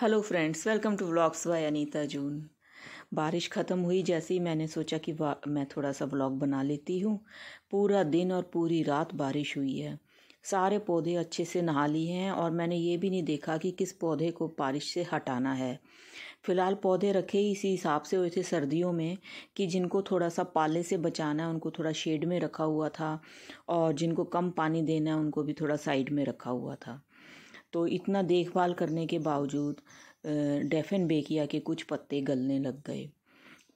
hello friends welcome to vlogs by Anita जून बारिश ख़त्म हुई जैसे ही मैंने सोचा कि मैं थोड़ा सा व्लॉग बना लेती हूँ पूरा दिन और पूरी रात बारिश हुई है सारे पौधे अच्छे से नहा लिए हैं और मैंने ये भी नहीं देखा कि किस पौधे को बारिश से हटाना है फ़िलहाल पौधे रखे ही इसी हिसाब से हुए थे सर्दियों में कि जिनको थोड़ा सा पाले से बचाना है उनको थोड़ा शेड में रखा हुआ था और जिनको कम पानी देना है उनको भी थोड़ा साइड में रखा हुआ था तो इतना देखभाल करने के बावजूद डेफिन बेकिया के कुछ पत्ते गलने लग गए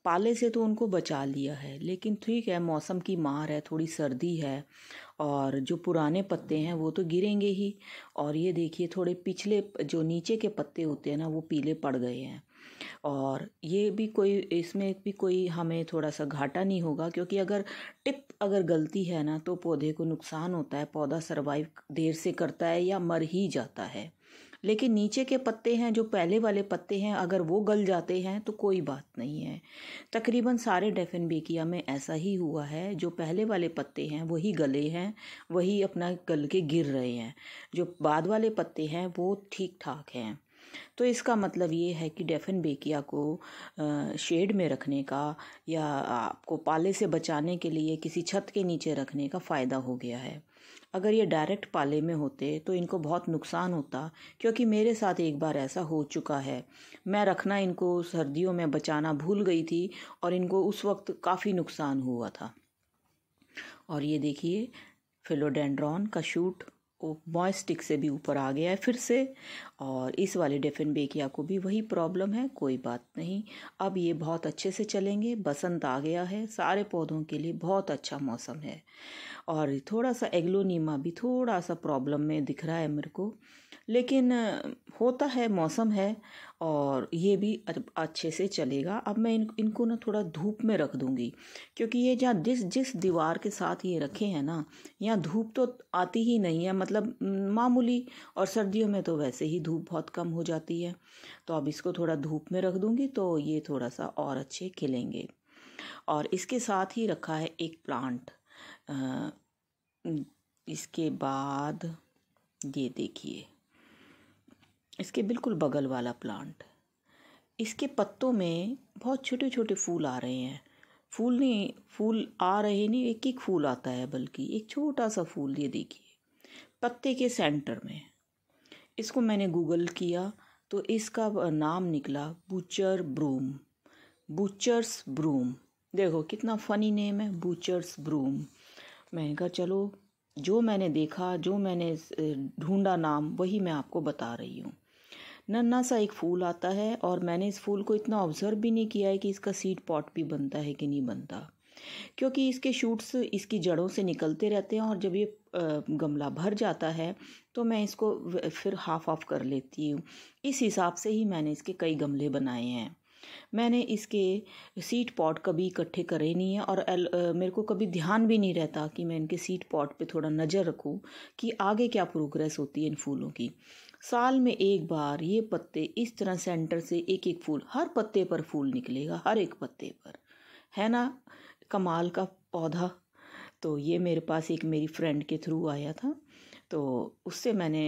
पाले से तो उनको बचा लिया है लेकिन ठीक है मौसम की मार है थोड़ी सर्दी है और जो पुराने पत्ते हैं वो तो गिरेंगे ही और ये देखिए थोड़े पिछले जो नीचे के पत्ते होते हैं ना वो पीले पड़ गए हैं और ये भी कोई इसमें भी कोई हमें थोड़ा सा घाटा नहीं होगा क्योंकि अगर टिप अगर गलती है ना तो पौधे को नुकसान होता है पौधा सर्वाइव देर से करता है या मर ही जाता है लेकिन नीचे के पत्ते हैं जो पहले वाले पत्ते हैं अगर वो गल जाते हैं तो कोई बात नहीं है तकरीबन सारे डेफिन बेकिया में ऐसा ही हुआ है जो पहले वाले पत्ते हैं वही गले हैं वही अपना गल के गिर रहे हैं जो बाद वाले पत्ते हैं वो ठीक ठाक हैं तो इसका मतलब ये है कि डेफिन बेकिया को शेड में रखने का या आपको पाले से बचाने के लिए किसी छत के नीचे रखने का फ़ायदा हो गया है अगर ये डायरेक्ट पाले में होते तो इनको बहुत नुकसान होता क्योंकि मेरे साथ एक बार ऐसा हो चुका है मैं रखना इनको सर्दियों में बचाना भूल गई थी और इनको उस वक्त काफ़ी नुकसान हुआ था और ये देखिए फिलोडेंड्रॉन का शूट बॉय स्टिक से भी ऊपर आ गया है फिर से और इस वाले डेफिन बेकिया को भी वही प्रॉब्लम है कोई बात नहीं अब ये बहुत अच्छे से चलेंगे बसंत आ गया है सारे पौधों के लिए बहुत अच्छा मौसम है और थोड़ा सा एग्लोनीमा भी थोड़ा सा प्रॉब्लम में दिख रहा है मेरे को लेकिन होता है मौसम है और ये भी अच्छे से चलेगा अब मैं इन इनको ना थोड़ा धूप में रख दूँगी क्योंकि ये जहाँ जिस जिस दीवार के साथ ये रखे हैं ना यहाँ धूप तो आती ही नहीं है मतलब मामूली और सर्दियों में तो वैसे ही धूप बहुत कम हो जाती है तो अब इसको थोड़ा धूप में रख दूँगी तो ये थोड़ा सा और अच्छे खिलेंगे और इसके साथ ही रखा है एक प्लांट इसके बाद ये देखिए इसके बिल्कुल बगल वाला प्लांट इसके पत्तों में बहुत छोटे छोटे फूल आ रहे हैं फूल नहीं फूल आ रहे नहीं एक एक फूल आता है बल्कि एक छोटा सा फूल ये देखिए पत्ते के सेंटर में इसको मैंने गूगल किया तो इसका नाम निकला बूचर ब्रूम बूचर्स ब्रूम देखो कितना फ़नी नेम है बूचर्स ब्रूम मैंने कहा चलो जो मैंने देखा जो मैंने ढूंढा नाम वही मैं आपको बता रही हूँ नन्ना सा एक फूल आता है और मैंने इस फूल को इतना ऑब्ज़र्व भी नहीं किया है कि इसका सीड पॉट भी बनता है कि नहीं बनता क्योंकि इसके शूट्स इसकी जड़ों से निकलते रहते हैं और जब ये गमला भर जाता है तो मैं इसको फिर हाफ ऑफ कर लेती हूँ इस हिसाब से ही मैंने इसके कई गमले बनाए हैं मैंने इसके सीट पॉट कभी इकट्ठे करे नहीं है और एल, आ, मेरे को कभी ध्यान भी नहीं रहता कि मैं इनके सीट पॉट पे थोड़ा नज़र रखूं कि आगे क्या प्रोग्रेस होती है इन फूलों की साल में एक बार ये पत्ते इस तरह सेंटर से एक एक फूल हर पत्ते पर फूल निकलेगा हर एक पत्ते पर है ना कमाल का पौधा तो ये मेरे पास एक मेरी फ्रेंड के थ्रू आया था तो उससे मैंने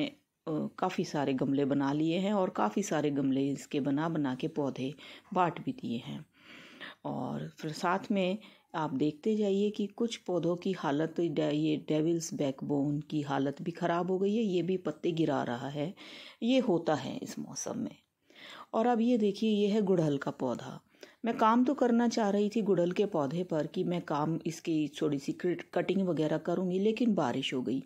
काफ़ी सारे गमले बना लिए हैं और काफ़ी सारे गमले इसके बना बना के पौधे बांट भी दिए हैं और फिर साथ में आप देखते जाइए कि कुछ पौधों की हालत ये डेविल्स बैकबोन की हालत भी ख़राब हो गई है ये भी पत्ते गिरा रहा है ये होता है इस मौसम में और अब ये देखिए ये है गुड़हल का पौधा मैं काम तो करना चाह रही थी गुड़ल के पौधे पर कि मैं काम इसकी थोड़ी सी कटिंग वगैरह करूँगी लेकिन बारिश हो गई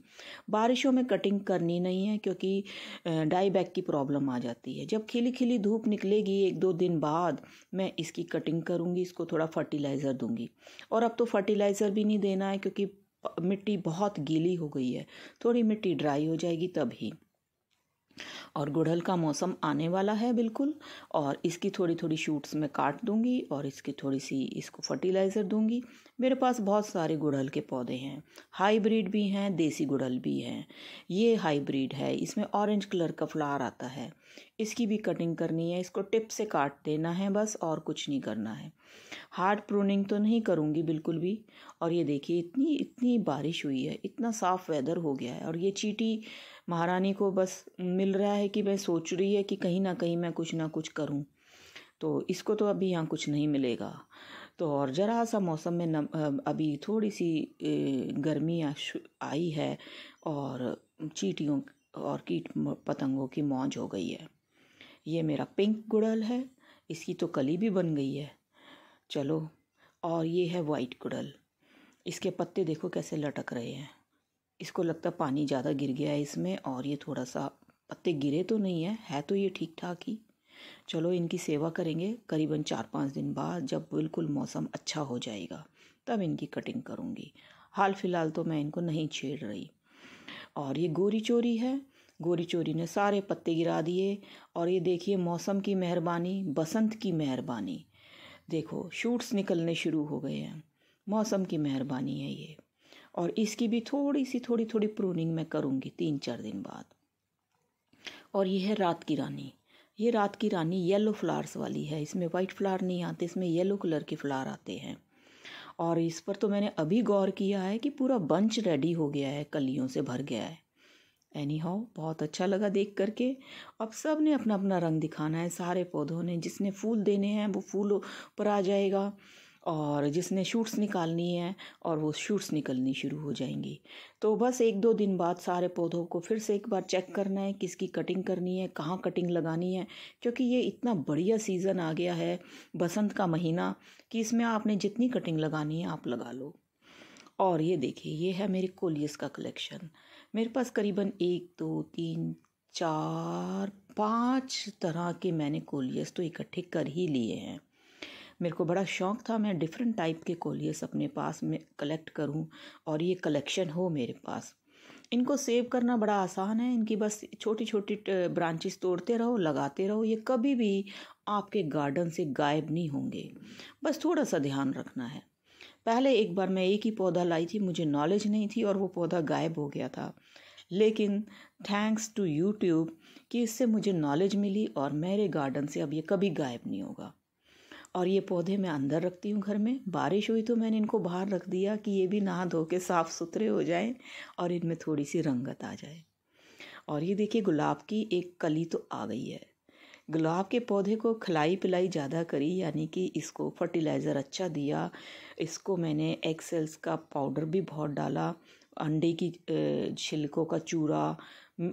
बारिशों में कटिंग करनी नहीं है क्योंकि डाईबैक की प्रॉब्लम आ जाती है जब खिली खिली धूप निकलेगी एक दो दिन बाद मैं इसकी कटिंग करूँगी इसको थोड़ा फर्टिलाइज़र दूँगी और अब तो फर्टिलाइज़र भी नहीं देना है क्योंकि मिट्टी बहुत गीली हो गई है थोड़ी मिट्टी ड्राई हो जाएगी तब ही और गुड़हल का मौसम आने वाला है बिल्कुल और इसकी थोड़ी थोड़ी शूट्स मैं काट दूंगी और इसकी थोड़ी सी इसको फर्टिलाइज़र दूंगी मेरे पास बहुत सारे गुड़हल के पौधे हैं हाईब्रिड भी हैं देसी गुड़हल भी हैं ये हाईब्रिड है इसमें ऑरेंज कलर का फ्लावर आता है इसकी भी कटिंग करनी है इसको टिप से काट देना है बस और कुछ नहीं करना है हार्ड प्रूनिंग तो नहीं करूँगी बिल्कुल भी और ये देखिए इतनी इतनी बारिश हुई है इतना साफ़ वेदर हो गया है और ये चीटी महारानी को बस मिल रहा है कि वह सोच रही है कि कहीं ना कहीं मैं कुछ ना कुछ करूं तो इसको तो अभी यहाँ कुछ नहीं मिलेगा तो और ज़रा सा मौसम में नम, अभी थोड़ी सी गर्मी आई है और चीटियों और कीट पतंगों की मौज हो गई है ये मेरा पिंक गुड़ल है इसकी तो कली भी बन गई है चलो और ये है वाइट गुड़ल इसके पत्ते देखो कैसे लटक रहे हैं इसको लगता पानी ज़्यादा गिर गया है इसमें और ये थोड़ा सा पत्ते गिरे तो नहीं है है तो ये ठीक ठाक ही चलो इनकी सेवा करेंगे करीबन चार पाँच दिन बाद जब बिल्कुल मौसम अच्छा हो जाएगा तब इनकी कटिंग करूँगी हाल फिलहाल तो मैं इनको नहीं छेड़ रही और ये गोरी चोरी है गोरी चोरी ने सारे पत्ते गिरा दिए और ये देखिए मौसम की मेहरबानी बसंत की मेहरबानी देखो शूट्स निकलने शुरू हो गए हैं मौसम की मेहरबानी है ये और इसकी भी थोड़ी सी थोड़ी थोड़ी प्रूनिंग मैं करूँगी तीन चार दिन बाद और ये है रात की रानी ये रात की रानी येलो फ्लावर्स वाली है इसमें वाइट फ्लावर नहीं आते इसमें येलो कलर के फ्लावर आते हैं और इस पर तो मैंने अभी गौर किया है कि पूरा बंच रेडी हो गया है कलियों से भर गया है एनी हाउ बहुत अच्छा लगा देख करके अब सब ने अपना अपना रंग दिखाना है सारे पौधों ने जिसने फूल देने हैं वो फूल पर आ जाएगा और जिसने शूट्स निकालनी है और वो शूट्स निकलनी शुरू हो जाएंगी तो बस एक दो दिन बाद सारे पौधों को फिर से एक बार चेक करना है किसकी कटिंग करनी है कहाँ कटिंग लगानी है क्योंकि ये इतना बढ़िया सीज़न आ गया है बसंत का महीना कि इसमें आपने जितनी कटिंग लगानी है आप लगा लो और ये देखिए ये है मेरे कोलियस का कलेक्शन मेरे पास करीबन एक दो तीन चार पाँच तरह के मैंने कोलियस तो इकट्ठे कर ही लिए हैं मेरे को बड़ा शौक़ था मैं डिफरेंट टाइप के कोलियस अपने पास में कलेक्ट करूं और ये कलेक्शन हो मेरे पास इनको सेव करना बड़ा आसान है इनकी बस छोटी छोटी ब्रांचेस तोड़ते रहो लगाते रहो ये कभी भी आपके गार्डन से गायब नहीं होंगे बस थोड़ा सा ध्यान रखना है पहले एक बार मैं एक ही पौधा लाई थी मुझे नॉलेज नहीं थी और वो पौधा गायब हो गया था लेकिन थैंक्स टू यूट्यूब कि इससे मुझे नॉलेज मिली और मेरे गार्डन से अब ये कभी गायब नहीं होगा और ये पौधे मैं अंदर रखती हूँ घर में बारिश हुई तो मैंने इनको बाहर रख दिया कि ये भी नहा धो के साफ़ सुथरे हो जाएं और इनमें थोड़ी सी रंगत आ जाए और ये देखिए गुलाब की एक कली तो आ गई है गुलाब के पौधे को खिलाई पिलाई ज़्यादा करी यानी कि इसको फर्टिलाइज़र अच्छा दिया इसको मैंने एक्सेल्स का पाउडर भी बहुत डाला अंडे की छिलकों का चूरा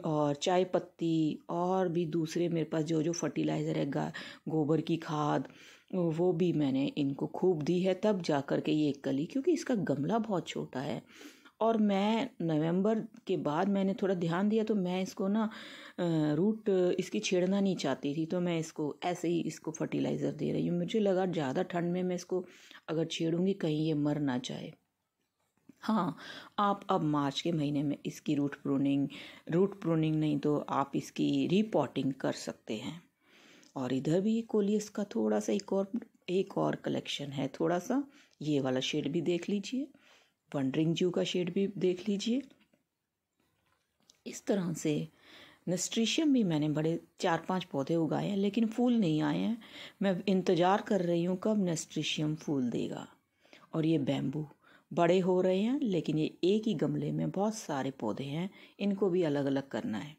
और चाय पत्ती और भी दूसरे मेरे पास जो जो फर्टिलाइज़र है गोबर की खाद वो भी मैंने इनको खूब दी है तब जा कर के ये कली क्योंकि इसका गमला बहुत छोटा है और मैं नवंबर के बाद मैंने थोड़ा ध्यान दिया तो मैं इसको ना रूट इसकी छेड़ना नहीं चाहती थी तो मैं इसको ऐसे ही इसको फर्टिलाइज़र दे रही हूँ मुझे लगा ज़्यादा ठंड में मैं इसको अगर छेड़ूंगी कहीं ये मर ना जाए हाँ आप अब मार्च के महीने में इसकी रूट प्रूनिंग रूट प्रूनिंग नहीं तो आप इसकी रिपोर्टिंग कर सकते हैं और इधर भी कोलियस का थोड़ा सा एक और एक और कलेक्शन है थोड़ा सा ये वाला शेड भी देख लीजिए वंडरिंग जू का शेड भी देख लीजिए इस तरह से नस्ट्रीशियम भी मैंने बड़े चार पांच पौधे उगाए हैं लेकिन फूल नहीं आए हैं मैं इंतज़ार कर रही हूँ कब नस्ट्रीशियम फूल देगा और ये बैम्बू बड़े हो रहे हैं लेकिन ये एक ही गमले में बहुत सारे पौधे हैं इनको भी अलग अलग करना है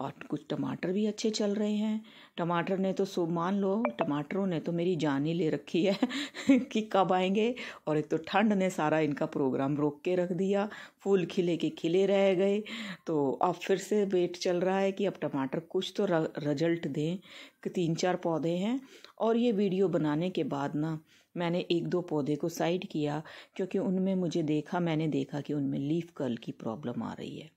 और कुछ टमाटर भी अच्छे चल रहे हैं टमाटर ने तो सो मान लो टमाटरों ने तो मेरी जान ही ले रखी है कि कब आएंगे और एक तो ठंड ने सारा इनका प्रोग्राम रोक के रख दिया फूल खिले के खिले रह गए तो अब फिर से वेट चल रहा है कि अब टमाटर कुछ तो रिजल्ट दें कि तीन चार पौधे हैं और ये वीडियो बनाने के बाद ना मैंने एक दो पौधे को साइड किया क्योंकि उनमें मुझे देखा मैंने देखा कि उनमें लीफ कर्ल की प्रॉब्लम आ रही है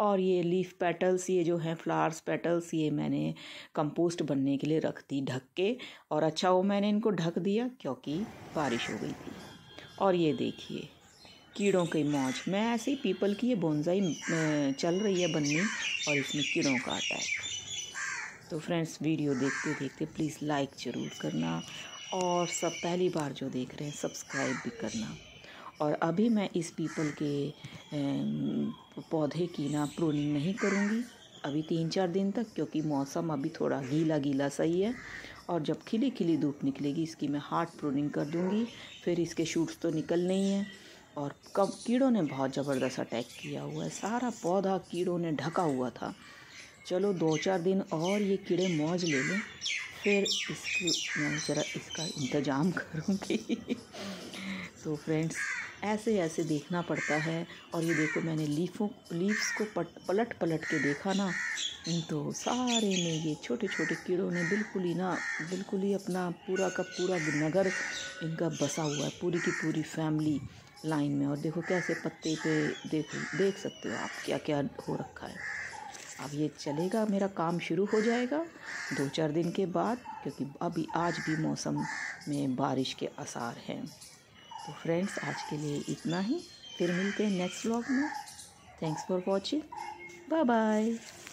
और ये लीफ पेटल्स ये जो हैं फ्लावर्स पेटल्स ये मैंने कंपोस्ट बनने के लिए रख दी ढक के और अच्छा वो मैंने इनको ढक दिया क्योंकि बारिश हो गई थी और ये देखिए कीड़ों की मौज मैं ऐसे ही पीपल की ये बोनजाई चल रही है बननी और इसमें कीड़ों का अटैक तो फ्रेंड्स वीडियो देखते देखते प्लीज़ लाइक ज़रूर करना और सब पहली बार जो देख रहे हैं सब्सक्राइब भी करना और अभी मैं इस पीपल के पौधे की ना प्रोनिंग नहीं करूँगी अभी तीन चार दिन तक क्योंकि मौसम अभी थोड़ा गीला गीला सही है और जब खिली खिली धूप निकलेगी इसकी मैं हार्ड प्रोनिंग कर दूँगी फिर इसके शूट्स तो निकल नहीं हैं और कब कीड़ों ने बहुत ज़बरदस्त अटैक किया हुआ है सारा पौधा कीड़ों ने ढका हुआ था चलो दो चार दिन और ये कीड़े मौज ले लें फिर इसकी मैं ज़रा इसका इंतज़ाम करूँगी तो फ्रेंड्स ऐसे ऐसे देखना पड़ता है और ये देखो मैंने लीफों लीव्स को पट पलट पलट के देखा ना तो सारे में ये छोटे छोटे कीड़ों ने बिल्कुल ही ना बिल्कुल ही अपना पूरा का पूरा नगर इनका बसा हुआ है पूरी की पूरी फैमिली लाइन में और देखो कैसे पत्ते पे देख देख सकते हो आप क्या क्या हो रखा है अब ये चलेगा मेरा काम शुरू हो जाएगा दो चार दिन के बाद क्योंकि अभी आज भी मौसम में बारिश के आसार हैं तो फ्रेंड्स आज के लिए इतना ही फिर मिलते हैं नेक्स्ट व्लॉग में thanks for watching bye bye